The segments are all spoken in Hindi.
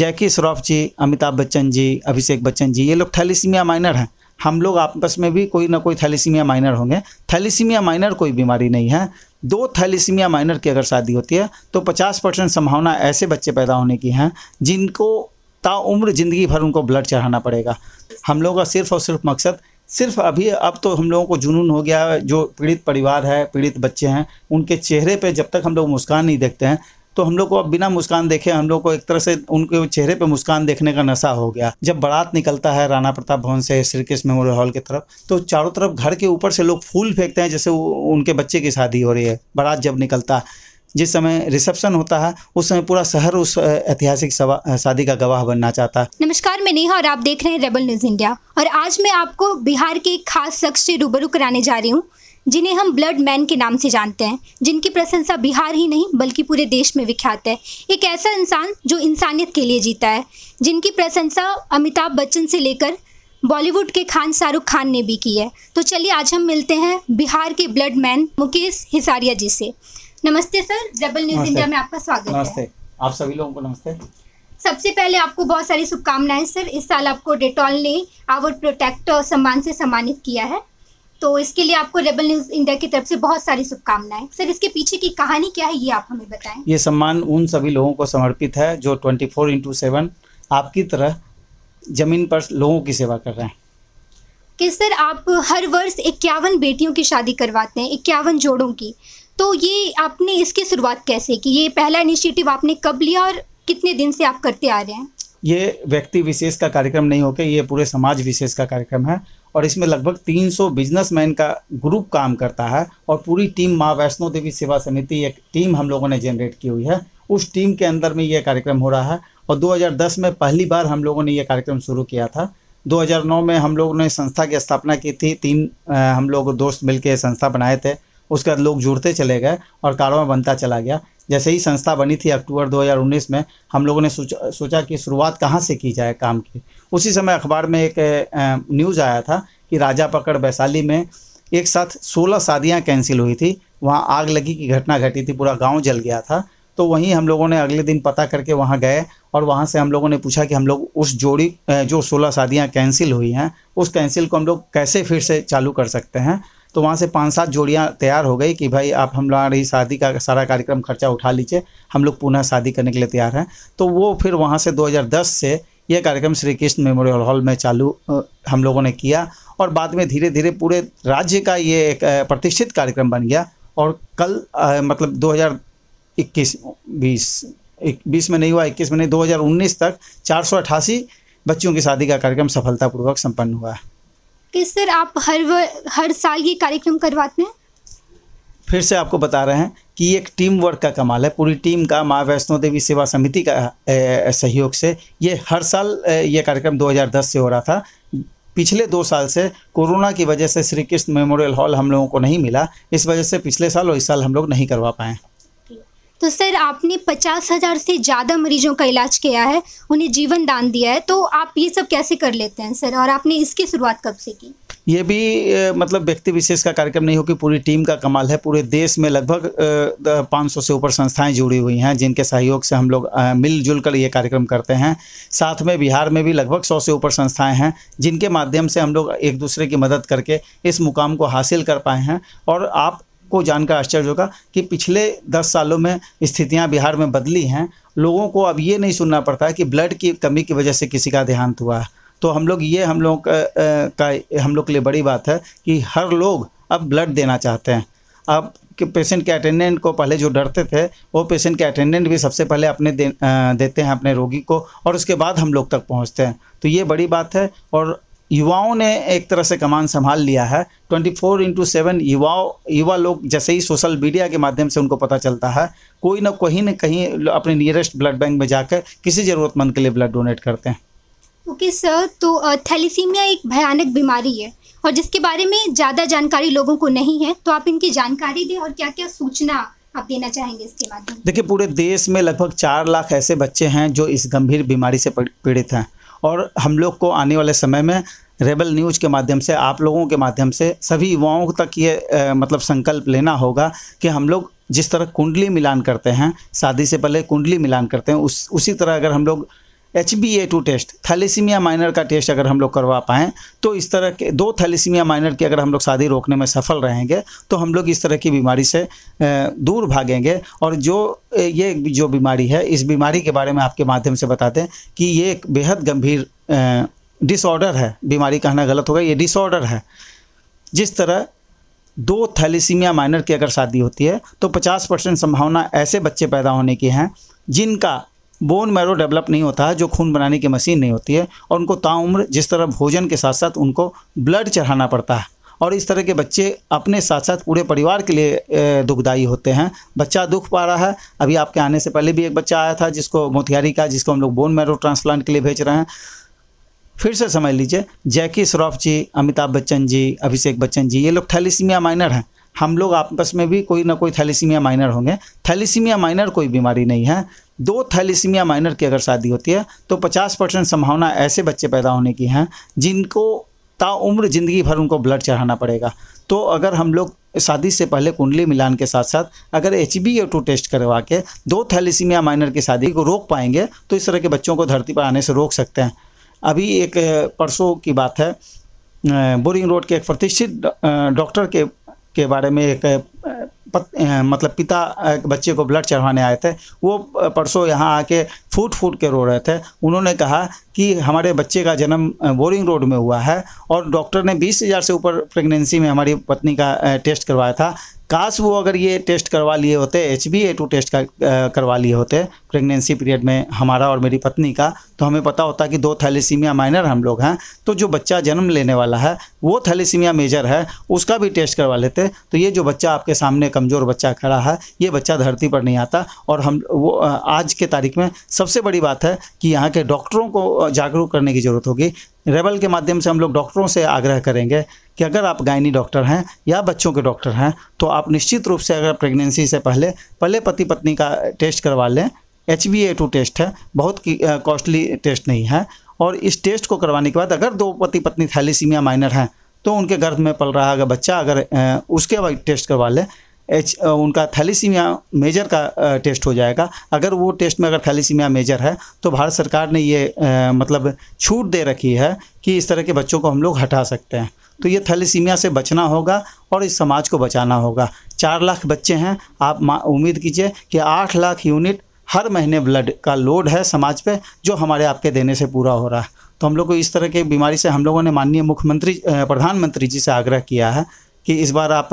जैकी श्रॉफ जी अमिताभ बच्चन जी अभिषेक बच्चन जी ये लोग थैलीसीमिया माइनर हैं हम लोग आपस में भी कोई ना कोई थैलीसीमिया माइनर होंगे थैलीसीमिया माइनर कोई बीमारी नहीं है दो थैलीसीमिया माइनर की अगर शादी होती है तो 50 परसेंट संभावना ऐसे बच्चे पैदा होने की हैं जिनको ताउम्र ज़िंदगी भर उनको ब्लड चढ़ाना पड़ेगा हम लोगों का सिर्फ और सिर्फ मकसद सिर्फ अभी अब तो हम लोगों को जुनून हो गया जो पीड़ित परिवार है पीड़ित बच्चे हैं उनके चेहरे पर जब तक हम लोग मुस्कान नहीं देखते हैं तो हम लोग को अब बिना मुस्कान देखे हम लोग को एक तरह से उनके चेहरे पर मुस्कान देखने का नशा हो गया जब बारात निकलता है राणा प्रताप भवन से श्री कृष्ण मेमोरियल हॉल की तरफ तो चारों तरफ घर के ऊपर से लोग फूल फेंकते हैं जैसे उनके बच्चे की शादी हो रही है बारात जब निकलता है जिस समय रिसेप्शन होता है उस समय पूरा शहर उस ऐतिहासिक शादी का गवाह बनना चाहता है नमस्कार मैं नेहा और आप देख रहे हैं रेबल न्यूज इंडिया और आज मैं आपको बिहार के एक खास शख्स से रूबरू कराने जा रही हूँ जिन्हें हम ब्लड मैन के नाम से जानते हैं जिनकी प्रशंसा बिहार ही नहीं बल्कि पूरे देश में विख्यात है एक ऐसा इंसान जो इंसानियत के लिए जीता है जिनकी प्रशंसा अमिताभ बच्चन से लेकर बॉलीवुड के खान शाहरुख खान ने भी की है तो चलिए आज हम मिलते हैं बिहार के ब्लड मैन मुकेश हिसारिया जी से नमस्ते सर जबल न्यूज इंडिया में आपका स्वागत नमस्ते है। आप सभी लोगों को नमस्ते सबसे पहले आपको बहुत सारी शुभकामनाएं सर इस साल आपको डेटॉल ने आवर प्रोटेक्ट सम्मान से सम्मानित किया है तो इसके लिए आपको रेबल न्यूज इंडिया की तरफ से बहुत सारी शुभकामनाएं सर इसके पीछे की कहानी क्या है ये आप हमें बताएं ये सम्मान उन सभी लोगों को समर्पित है जो ट्वेंटी फोर इंटू सेवन आपकी तरह जमीन पर लोगों की सेवा कर रहे हैं कि सर आप हर वर्ष इक्यावन बेटियों की शादी करवाते हैं इक्यावन जोड़ों की तो ये आपने इसकी शुरुआत कैसे की ये पहला इनिशिएटिव आपने कब लिया और कितने दिन से आप करते आ रहे हैं ये व्यक्ति विशेष का कार्यक्रम नहीं होकर ये पूरे समाज विशेष का कार्यक्रम है और इसमें लगभग 300 बिजनेसमैन का ग्रुप काम करता है और पूरी टीम माँ वैष्णो देवी सेवा समिति एक टीम हम लोगों ने जनरेट की हुई है उस टीम के अंदर में ये कार्यक्रम हो रहा है और 2010 में पहली बार हम लोगों ने ये कार्यक्रम शुरू किया था 2009 में हम लोगों ने संस्था की स्थापना की थी तीन हम लोग दोस्त मिलके संस्था बनाए थे उसके बाद लोग जुड़ते चले गए और कारवा बनता चला गया जैसे ही संस्था बनी थी अक्टूबर 2019 में हम लोगों ने सोचा सोचा कि शुरुआत कहाँ से की जाए काम की उसी समय अखबार में एक न्यूज़ आया था कि राजा पकड़ वैशाली में एक साथ सोलह शादियाँ कैंसिल हुई थी वहाँ आग लगी की घटना घटी थी पूरा गाँव जल गया था तो वहीं हम लोगों ने अगले दिन पता करके वहाँ गए और वहाँ से हम लोगों ने पूछा कि हम लोग उस जोड़ी जो सोलह शादियाँ कैंसिल हुई हैं उस कैंसिल को हम लोग कैसे फिर से चालू कर सकते हैं तो वहाँ से पाँच सात जोड़ियाँ तैयार हो गई कि भाई आप हमारी शादी का सारा कार्यक्रम खर्चा उठा लीजिए हम लोग पुनः शादी करने के लिए तैयार हैं तो वो फिर वहाँ से 2010 से यह कार्यक्रम श्री कृष्ण मेमोरियल हॉल में चालू हम लोगों ने किया और बाद में धीरे धीरे पूरे राज्य का ये एक प्रतिष्ठित कार्यक्रम बन गया और कल मतलब 2021 हज़ार बीस में नहीं हुआ इक्कीस में नहीं दो तक चार बच्चियों की शादी का कार्यक्रम सफलतापूर्वक संपन्न हुआ है कि सर आप हर हर साल ये कार्यक्रम करवाते हैं फिर से आपको बता रहे हैं कि एक टीम वर्क का कमाल है पूरी टीम का माँ वैष्णो देवी सेवा समिति का सहयोग से ये हर साल ये कार्यक्रम 2010 से हो रहा था पिछले दो साल से कोरोना की वजह से श्री कृष्ण मेमोरियल हॉल हम लोगों को नहीं मिला इस वजह से पिछले साल और इस साल हम लोग नहीं करवा पाए तो सर आपने पचास हज़ार से ज़्यादा मरीजों का इलाज किया है उन्हें जीवन दान दिया है तो आप ये सब कैसे कर लेते हैं सर और आपने इसकी शुरुआत कब से की ये भी मतलब व्यक्ति विशेष का कार्यक्रम नहीं हो कि पूरी टीम का कमाल है पूरे देश में लगभग पाँच सौ से ऊपर संस्थाएं जुड़ी हुई हैं जिनके सहयोग से हम लोग मिलजुल कर ये कार्यक्रम करते हैं साथ में बिहार में भी लगभग सौ से ऊपर संस्थाएं हैं जिनके माध्यम से हम लोग एक दूसरे की मदद करके इस मुकाम को हासिल कर पाए हैं और आप को जानकर आश्चर्य होगा कि पिछले दस सालों में स्थितियां बिहार में बदली हैं लोगों को अब ये नहीं सुनना पड़ता है कि ब्लड की कमी की वजह से किसी का देहांत हुआ है तो हम लोग ये हम लोग का हम लोग के लिए बड़ी बात है कि हर लोग अब ब्लड देना चाहते हैं अब कि पेशेंट के अटेंडेंट को पहले जो डरते थे वो पेशेंट के अटेंडेंट भी सबसे पहले अपने दे, आ, देते हैं अपने रोगी को और उसके बाद हम लोग तक पहुंचते हैं तो ये बड़ी बात है और युवाओं ने एक तरह से कमान संभाल लिया है 24 फोर इंटू सेवन युवाओं युवा लोग जैसे ही सोशल मीडिया के माध्यम से उनको पता चलता है कोई ना कहीं ना कहीं अपने नियरेस्ट ब्लड बैंक में जाकर किसी ज़रूरतमंद के लिए ब्लड डोनेट करते हैं ओके okay, सर तो थैलीसीमिया एक भयानक बीमारी है और जिसके बारे में ज़्यादा जानकारी लोगों को नहीं है तो आप इनकी जानकारी दें और क्या क्या सूचना आप देना चाहेंगे इसके माध्यम देखिए पूरे देश में लगभग चार लाख ऐसे बच्चे हैं जो इस गंभीर बीमारी से पीड़ित हैं और हम लोग को आने वाले समय में रेबल न्यूज़ के माध्यम से आप लोगों के माध्यम से सभी युवाओं तक ये आ, मतलब संकल्प लेना होगा कि हम लोग जिस तरह कुंडली मिलान करते हैं शादी से पहले कुंडली मिलान करते हैं उस उसी तरह अगर हम लोग H B A two test thalassemia minor का टेस्ट अगर हम लोग करवा पाएँ तो इस तरह के दो थैलीसीमिया माइनर की अगर हम लोग शादी रोकने में सफल रहेंगे तो हम लोग इस तरह की बीमारी से दूर भागेंगे और जो ये जो बीमारी है इस बीमारी के बारे में आपके माध्यम से बताते हैं कि ये एक बेहद गंभीर डिसऑर्डर है बीमारी कहना गलत होगा ये डिसऑर्डर है जिस तरह दो थैलीसीमिया माइनर की अगर शादी होती है तो 50 परसेंट संभावना ऐसे बच्चे पैदा होने की हैं जिनका बोन मैरो डेवलप नहीं होता है जो खून बनाने की मशीन नहीं होती है और उनको ताउम्र जिस तरह भोजन के साथ साथ उनको ब्लड चढ़ाना पड़ता है और इस तरह के बच्चे अपने साथ साथ पूरे परिवार के लिए दुखदायी होते हैं बच्चा दुख पा रहा है अभी आपके आने से पहले भी एक बच्चा आया था जिसको मोतिहारी का जिसको हम लोग बोन मैरो ट्रांसप्लांट के लिए भेज रहे हैं फिर से समझ लीजिए जैकी श्रॉफ जी अमिताभ बच्चन जी अभिषेक बच्चन जी ये लोग थैलीसीमिया माइनर हैं हम लोग आपस में भी कोई ना कोई थैलीसीमिया माइनर होंगे थैलीसीमिया माइनर कोई बीमारी नहीं है दो थैलीसीमिया माइनर की अगर शादी होती है तो 50 परसेंट संभावना ऐसे बच्चे पैदा होने की हैं जिनको ताउम्र ज़िंदगी भर उनको ब्लड चढ़ाना पड़ेगा तो अगर हम लोग शादी से पहले कुंडली मिलान के साथ साथ अगर एच बी टू टेस्ट करवा के दो थैलीसीमिया माइनर की शादी को रोक पाएंगे तो इस तरह के बच्चों को धरती पर आने से रोक सकते हैं अभी एक परसों की बात है बोरिंग रोड के एक प्रतिष्ठित डॉक्टर के के बारे में एक पत, मतलब पिता बच्चे को ब्लड चढ़वाने आए थे वो परसों यहाँ आके फूट फूट के रो रहे थे उन्होंने कहा कि हमारे बच्चे का जन्म बोरिंग रोड में हुआ है और डॉक्टर ने बीस हज़ार से ऊपर प्रेगनेंसी में हमारी पत्नी का टेस्ट करवाया था काश वो अगर ये टेस्ट करवा लिए होते H B A two test का करवा लिए होते प्रेगनेंसी पीरियड में हमारा और मेरी पत्नी का तो हमें पता होता कि दो थैलेसीमिया माइनर हम लोग हैं तो जो बच्चा जन्म लेने वाला है वो थैलेसीमिया मेजर है उसका भी टेस्ट करवा लेते तो ये जो बच्चा आपके सामने कमज़ोर बच्चा खड़ा है ये बच्चा धरती पर नहीं आता और हम वो आज के तारीख में सबसे बड़ी बात है कि यहाँ के डॉक्टरों को जागरूक करने की ज़रूरत होगी रेबल के माध्यम से हम लोग डॉक्टरों से आग्रह करेंगे कि अगर आप गायनी डॉक्टर हैं या बच्चों के डॉक्टर हैं तो आप निश्चित रूप से अगर प्रेगनेंसी से पहले पहले पति पत्नी का टेस्ट करवा लें H B A two test है बहुत कॉस्टली टेस्ट नहीं है और इस टेस्ट को करवाने के बाद अगर दो पति पत्नी थैलीसीमिया माइनर हैं तो उनके गर्भ में पल रहा अगर बच्चा अगर उसके टेस्ट करवा लें एच उनका थैलीसीमिया मेजर का टेस्ट हो जाएगा अगर वो टेस्ट में अगर थैलीसीमिया मेजर है तो भारत सरकार ने ये मतलब छूट दे रखी है कि इस तरह के बच्चों को हम लोग हटा सकते हैं तो ये थैलीसीमिया से बचना होगा और इस समाज को बचाना होगा चार लाख बच्चे हैं आप उम्मीद कीजिए कि आठ लाख यूनिट हर महीने ब्लड का लोड है समाज पे जो हमारे आपके देने से पूरा हो रहा है तो हम लोग को इस तरह की बीमारी से हम लोगों ने माननीय मुख्यमंत्री प्रधानमंत्री जी से आग्रह किया है कि इस बार आप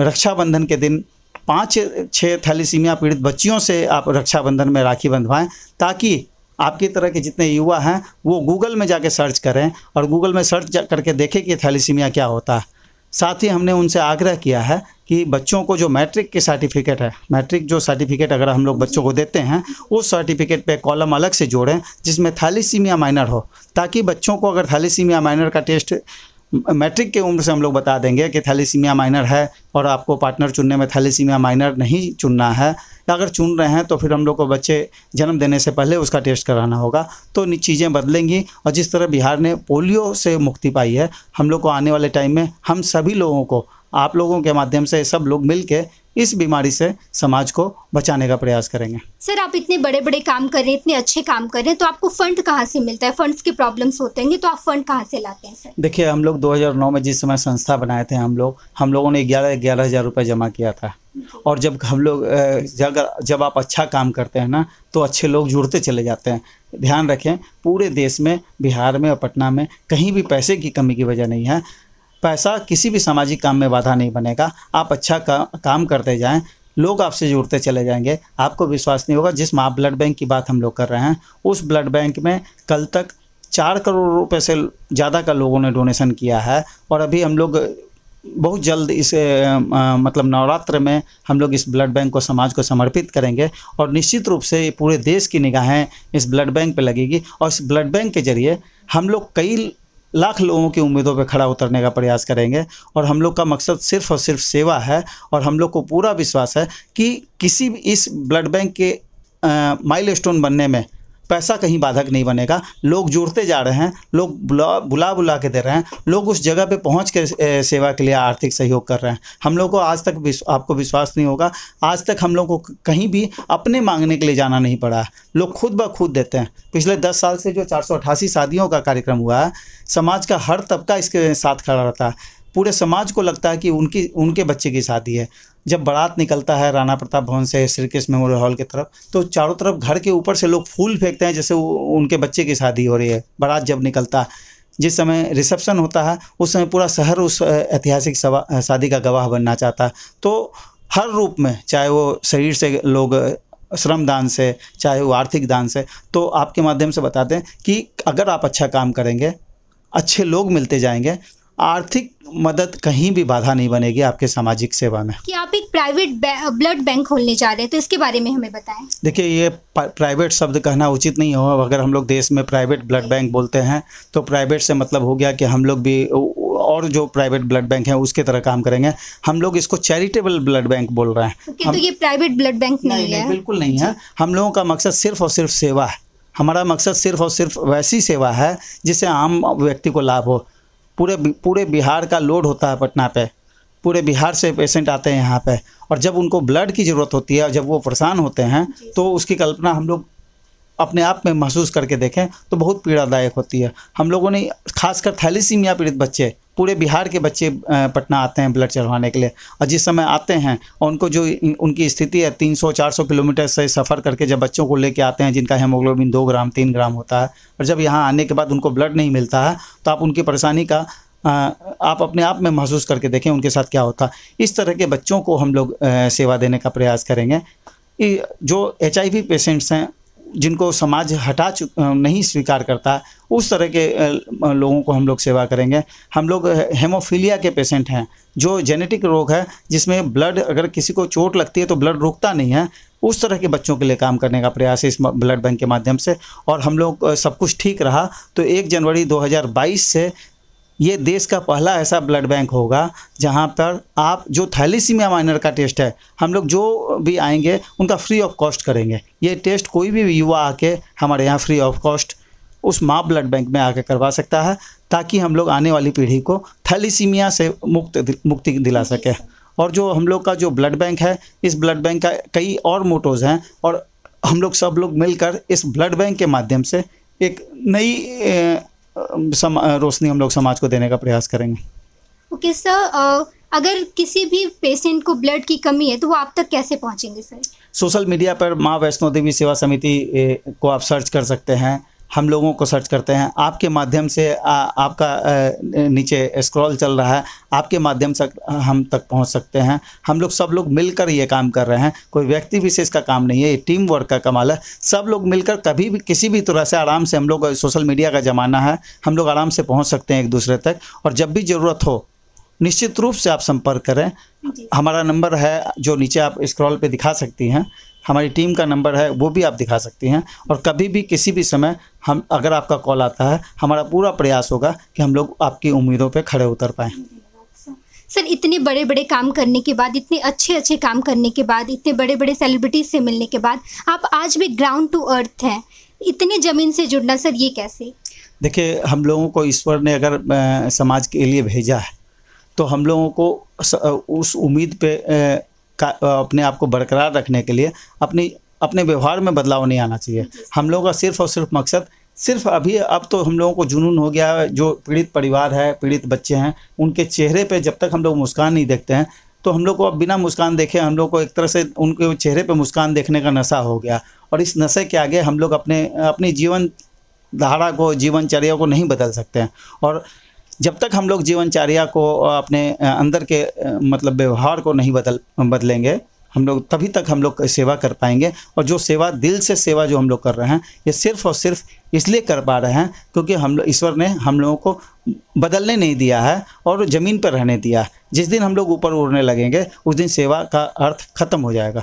रक्षाबंधन के दिन पाँच छः थैलीसीमिया पीड़ित बच्चियों से आप रक्षाबंधन में राखी बंधवाएं ताकि आपकी तरह के जितने युवा हैं वो गूगल में जाके सर्च करें और गूगल में सर्च करके देखें कि थैलीसीमिया क्या होता है साथ ही हमने उनसे आग्रह किया है कि बच्चों को जो मैट्रिक के सर्टिफिकेट है मैट्रिक जो सर्टिफिकेट अगर हम लोग बच्चों को देते हैं उस सर्टिफिकेट पे कॉलम अलग से जोड़ें जिसमें थैलीसीमिया माइनर हो ताकि बच्चों को अगर थैलीसीमिया माइनर का टेस्ट मैट्रिक के उम्र से हम लोग बता देंगे कि थैलीसीमिया माइनर है और आपको पार्टनर चुनने में थैलीसीमिया माइनर नहीं चुनना है या अगर चुन रहे हैं तो फिर हम लोग को बच्चे जन्म देने से पहले उसका टेस्ट कराना होगा तो चीज़ें बदलेंगी और जिस तरह बिहार ने पोलियो से मुक्ति पाई है हम लोग को आने वाले टाइम में हम सभी लोगों को आप लोगों के माध्यम से सब लोग मिल के इस बीमारी से समाज को बचाने का प्रयास करेंगे सर आप इतने बड़े बड़े काम कर रहे हैं इतने अच्छे काम कर रहे हैं तो आपको फंड कहाँ से मिलता है फंड्स के प्रॉब्लम्स होते हैं तो आप फंड कहाँ से लाते हैं सर देखिए हम लोग 2009 में जिस समय संस्था बनाए थे हम लोग हम लोगों ने ग्यारह ग्यारह हज़ार रुपये जमा किया था और जब हम लोग जब आप अच्छा काम करते हैं ना तो अच्छे लोग जुड़ते चले जाते हैं ध्यान रखें पूरे देश में बिहार में और पटना में कहीं भी पैसे की कमी की वजह नहीं है पैसा किसी भी सामाजिक काम में बाधा नहीं बनेगा आप अच्छा का, काम करते जाएं लोग आपसे जुड़ते चले जाएंगे आपको विश्वास नहीं होगा जिस माँ ब्लड बैंक की बात हम लोग कर रहे हैं उस ब्लड बैंक में कल तक चार करोड़ रुपए से ज़्यादा का लोगों ने डोनेशन किया है और अभी हम लोग बहुत जल्द इस आ, मतलब नवरात्र में हम लोग इस ब्लड बैंक को समाज को समर्पित करेंगे और निश्चित रूप से पूरे देश की निगाहें इस ब्लड बैंक पर लगेगी और इस ब्लड बैंक के ज़रिए हम लोग कई लाख लोगों की उम्मीदों पर खड़ा उतरने का प्रयास करेंगे और हम लोग का मकसद सिर्फ और सिर्फ सेवा है और हम लोग को पूरा विश्वास है कि किसी भी इस ब्लड बैंक के माइल बनने में पैसा कहीं बाधक नहीं बनेगा लोग जुड़ते जा रहे हैं लोग बुला बुला बुला के दे रहे हैं लोग उस जगह पे पहुंच के सेवा के लिए आर्थिक सहयोग कर रहे हैं हम लोग को आज तक विश्व, आपको विश्वास नहीं होगा आज तक हम लोग को कहीं भी अपने मांगने के लिए जाना नहीं पड़ा है लोग खुद ब खुद देते हैं पिछले दस साल से जो चार शादियों का कार्यक्रम हुआ है समाज का हर तबका इसके साथ खड़ा रहता है पूरे समाज को लगता है कि उनकी उनके बच्चे की शादी है जब बारात निकलता है राणा प्रताप भवन से श्री कृष्ण मेमोरियल हॉल की तरफ तो चारों तरफ घर के ऊपर से लोग फूल फेंकते हैं जैसे उनके बच्चे की शादी हो रही है बारात जब निकलता है जिस समय रिसेप्शन होता है उस समय पूरा शहर उस ऐतिहासिक शादी का गवाह बनना चाहता है तो हर रूप में चाहे वो शरीर से लोग श्रम दान से चाहे वो आर्थिक दान से तो आपके माध्यम से बताते हैं कि अगर आप अच्छा काम करेंगे अच्छे लोग मिलते जाएंगे आर्थिक मदद कहीं भी बाधा नहीं बनेगी आपके सामाजिक सेवा में कि आप एक प्राइवेट ब्लड बैंक खोलने जा रहे हैं तो इसके बारे में हमें बताएं देखिए ये प्राइवेट शब्द कहना उचित नहीं हो अगर हम लोग देश में प्राइवेट ब्लड बैंक बोलते हैं तो प्राइवेट से मतलब हो गया कि हम लोग भी और जो प्राइवेट ब्लड बैंक है उसके तरह काम करेंगे हम लोग इसको चैरिटेबल ब्लड बैंक बोल रहे हैं तो हम, तो ये प्राइवेट ब्लड बैंक नहीं, नहीं है बिल्कुल नहीं है हम लोगों का मकसद सिर्फ और सिर्फ सेवा है हमारा मकसद सिर्फ और सिर्फ वैसी सेवा है जिससे आम व्यक्ति को लाभ हो पूरे पूरे बिहार का लोड होता है पटना पे पूरे बिहार से पेशेंट आते हैं यहाँ पे और जब उनको ब्लड की ज़रूरत होती है जब वो परेशान होते हैं तो उसकी कल्पना हम लोग अपने आप में महसूस करके देखें तो बहुत पीड़ादायक होती है हम लोगों ने खासकर थैलीसीमिया पीड़ित बच्चे पूरे बिहार के बच्चे पटना आते हैं ब्लड चढ़वाने के लिए और जिस समय आते हैं और उनको जो उनकी स्थिति है 300-400 किलोमीटर से सफ़र करके जब बच्चों को लेके आते हैं जिनका हेमोग्लोबिन दो ग्राम तीन ग्राम होता है और जब यहाँ आने के बाद उनको ब्लड नहीं मिलता है तो आप उनकी परेशानी का आप अपने आप में महसूस करके देखें उनके साथ क्या होता इस तरह के बच्चों को हम लोग सेवा देने का प्रयास करेंगे जो एच पेशेंट्स हैं जिनको समाज हटा चुक नहीं स्वीकार करता उस तरह के लोगों को हम लोग सेवा करेंगे हम लोग हेमोफीलिया के पेशेंट हैं जो जेनेटिक रोग है जिसमें ब्लड अगर किसी को चोट लगती है तो ब्लड रुकता नहीं है उस तरह के बच्चों के लिए काम करने का प्रयास है इस ब्लड बैंक के माध्यम से और हम लोग सब कुछ ठीक रहा तो एक जनवरी 2022 से ये देश का पहला ऐसा ब्लड बैंक होगा जहाँ पर आप जो थैलीसीमिया माइनर का टेस्ट है हम लोग जो भी आएंगे उनका फ्री ऑफ कॉस्ट करेंगे ये टेस्ट कोई भी युवा आके हमारे यहाँ फ्री ऑफ कॉस्ट उस माँ ब्लड बैंक में आके करवा सकता है ताकि हम लोग आने वाली पीढ़ी को थैलीसीमिया से मुक्त मुक्ति दिला सके और जो हम लोग का जो ब्लड बैंक है इस ब्लड बैंक का कई और मोटोज़ हैं और हम लोग सब लोग मिलकर इस ब्लड बैंक के माध्यम से एक नई रोशनी हम लोग समाज को देने का प्रयास करेंगे ओके okay, सर अगर किसी भी पेशेंट को ब्लड की कमी है तो वो आप तक कैसे पहुंचेंगे सर सोशल मीडिया पर माँ वैष्णो देवी सेवा समिति को आप सर्च कर सकते हैं हम लोगों को सर्च करते हैं आपके माध्यम से आ, आपका नीचे स्क्रॉल चल रहा है आपके माध्यम से हम तक पहुंच सकते हैं हम लोग सब लोग मिलकर ये काम कर रहे हैं कोई व्यक्ति विशेष का काम नहीं है ये टीम वर्क का कमाल है सब लोग मिलकर कभी भी किसी भी तरह से आराम से हम लोग सोशल मीडिया का ज़माना है हम लोग आराम से पहुँच सकते हैं एक दूसरे तक और जब भी ज़रूरत हो निश्चित रूप से आप संपर्क करें हमारा नंबर है जो नीचे आप स्क्रॉल पर दिखा सकती हैं हमारी टीम का नंबर है वो भी आप दिखा सकती हैं और कभी भी किसी भी समय हम अगर आपका कॉल आता है हमारा पूरा प्रयास होगा कि हम लोग आपकी उम्मीदों पर खड़े उतर पाएँ सर इतने बड़े बड़े काम करने के बाद इतने अच्छे अच्छे काम करने के बाद इतने बड़े बड़े सेलिब्रिटीज से मिलने के बाद आप आज भी ग्राउंड टू अर्थ हैं इतने ज़मीन से जुड़ना सर ये कैसे देखिए हम लोगों को ईश्वर ने अगर समाज के लिए भेजा है तो हम लोगों को उस उम्मीद पे का अपने आप को बरकरार रखने के लिए अपनी अपने व्यवहार में बदलाव नहीं आना चाहिए हम लोगों का सिर्फ और सिर्फ मकसद सिर्फ अभी अब तो हम लोगों को जुनून हो गया है जो पीड़ित परिवार है पीड़ित बच्चे हैं उनके चेहरे पे जब तक हम लोग मुस्कान नहीं देखते हैं तो हम लोग को अब बिना मुस्कान देखे हम लोग को एक तरह से उनके चेहरे पे मुस्कान देखने का नशा हो गया और इस नशे के आगे हम लोग अपने अपनी जीवन धारा को जीवनचर्या को नहीं बदल सकते हैं और जब तक हम लोग जीवनचर्या को अपने अंदर के मतलब व्यवहार को नहीं बदल बदलेंगे हम लोग तभी तक हम लोग सेवा कर पाएंगे और जो सेवा दिल से सेवा जो हम लोग कर रहे हैं ये सिर्फ और सिर्फ इसलिए कर पा रहे हैं क्योंकि हम लोग ईश्वर ने हम लोगों को बदलने नहीं दिया है और ज़मीन पर रहने दिया है जिस दिन हम लोग ऊपर उड़ने लगेंगे उस दिन सेवा का अर्थ ख़त्म हो जाएगा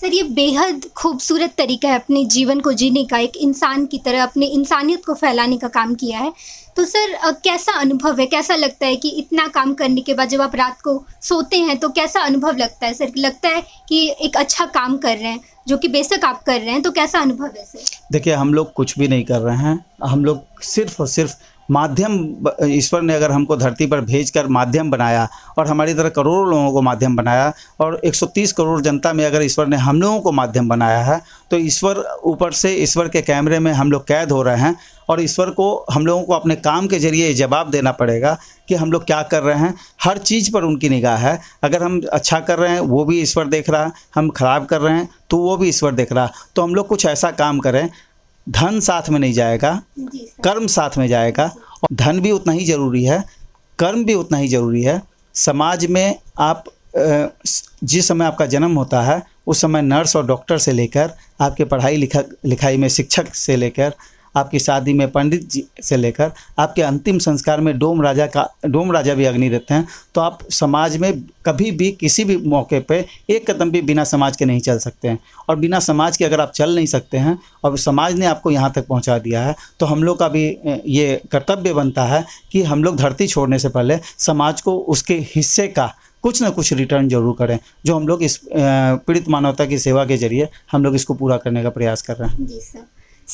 सर ये बेहद खूबसूरत तरीका है अपने जीवन को जीने का एक इंसान की तरह अपने इंसानियत को फैलाने का काम किया है तो सर कैसा अनुभव है कैसा लगता है कि इतना काम करने के बाद जब आप रात को सोते हैं तो कैसा अनुभव लगता है सर लगता है कि एक अच्छा काम कर रहे हैं जो कि बेशक आप कर रहे हैं तो कैसा अनुभव है सर देखिए हम लोग कुछ भी नहीं कर रहे हैं हम लोग सिर्फ और सिर्फ माध्यम ईश्वर ने अगर हमको धरती पर भेजकर माध्यम बनाया और हमारी तरह करोड़ों लोगों को माध्यम बनाया और 130 करोड़ जनता में अगर ईश्वर ने हम लोगों को माध्यम बनाया है तो ईश्वर ऊपर से ईश्वर के कैमरे में हम लोग कैद हो रहे हैं और ईश्वर को हम लोगों को अपने काम के जरिए जवाब देना पड़ेगा कि हम लोग क्या कर रहे हैं हर चीज़ पर उनकी निगाह है अगर हम अच्छा कर रहे हैं वो भी ईश्वर देख रहा है हम खराब कर रहे हैं तो वो भी ईश्वर देख रहा तो हम लोग कुछ ऐसा काम करें धन साथ में नहीं जाएगा कर्म साथ में जाएगा और धन भी उतना ही ज़रूरी है कर्म भी उतना ही ज़रूरी है समाज में आप जिस समय आपका जन्म होता है उस समय नर्स और डॉक्टर से लेकर आपके पढ़ाई लिखा लिखाई में शिक्षक से लेकर आपकी शादी में पंडित जी से लेकर आपके अंतिम संस्कार में डोम राजा का डोम राजा भी अग्नि रहते हैं तो आप समाज में कभी भी किसी भी मौके पे एक कदम भी बिना समाज के नहीं चल सकते हैं और बिना समाज के अगर आप चल नहीं सकते हैं और समाज ने आपको यहाँ तक पहुँचा दिया है तो हम लोग का भी ये कर्तव्य बनता है कि हम लोग धरती छोड़ने से पहले समाज को उसके हिस्से का कुछ ना कुछ रिटर्न जरूर करें जो हम लोग इस पीड़ित मानवता की सेवा के जरिए हम लोग इसको पूरा करने का प्रयास कर रहे हैं जी सर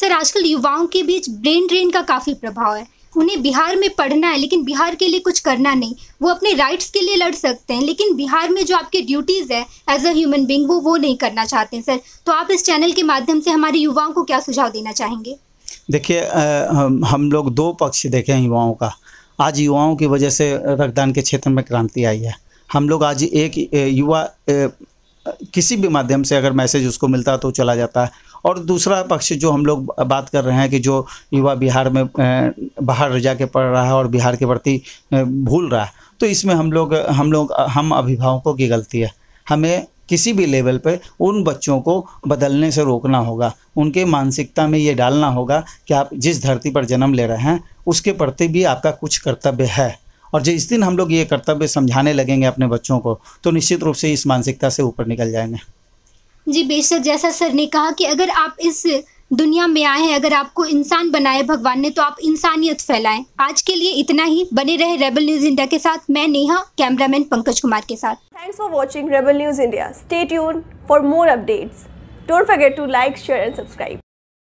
सर आजकल युवाओं के बीच ब्रेन ड्रेन का काफ़ी प्रभाव है उन्हें बिहार में पढ़ना है लेकिन बिहार के लिए कुछ करना नहीं वो अपने राइट्स के लिए लड़ सकते हैं लेकिन बिहार में जो आपके ड्यूटीज़ है एज अ ह्यूमन बींग वो वो नहीं करना चाहते सर तो आप इस चैनल के माध्यम से हमारे युवाओं को क्या सुझाव देना चाहेंगे देखिए हम, हम लोग दो पक्ष देखे हैं युवाओं का आज युवाओं की वजह से रक्तदान के क्षेत्र में क्रांति आई है हम लोग आज एक युवा किसी भी माध्यम से अगर मैसेज उसको मिलता है तो चला जाता है और दूसरा पक्ष जो हम लोग बात कर रहे हैं कि जो युवा बिहार में बाहर जाके पढ़ रहा है और बिहार के प्रति भूल रहा है तो इसमें हम लोग हम लोग हम अभिभावकों की गलती है हमें किसी भी लेवल पे उन बच्चों को बदलने से रोकना होगा उनके मानसिकता में ये डालना होगा कि आप जिस धरती पर जन्म ले रहे हैं उसके प्रति भी आपका कुछ कर्तव्य है और जिस दिन हम लोग ये कर्तव्य समझाने लगेंगे अपने बच्चों को तो निश्चित रूप से इस मानसिकता से ऊपर निकल जाएंगे जी बेशक जैसा सर ने कहा कि अगर आप इस दुनिया में आए हैं अगर आपको इंसान बनाए भगवान ने तो आप इंसानियत फैलाएं आज के लिए इतना ही बने रहे रेबल न्यूज इंडिया के साथ मैं नेहा कैमरामैन पंकज कुमार के साथ thanks for watching rebel news India state for more updates don't forget to like share and subscribe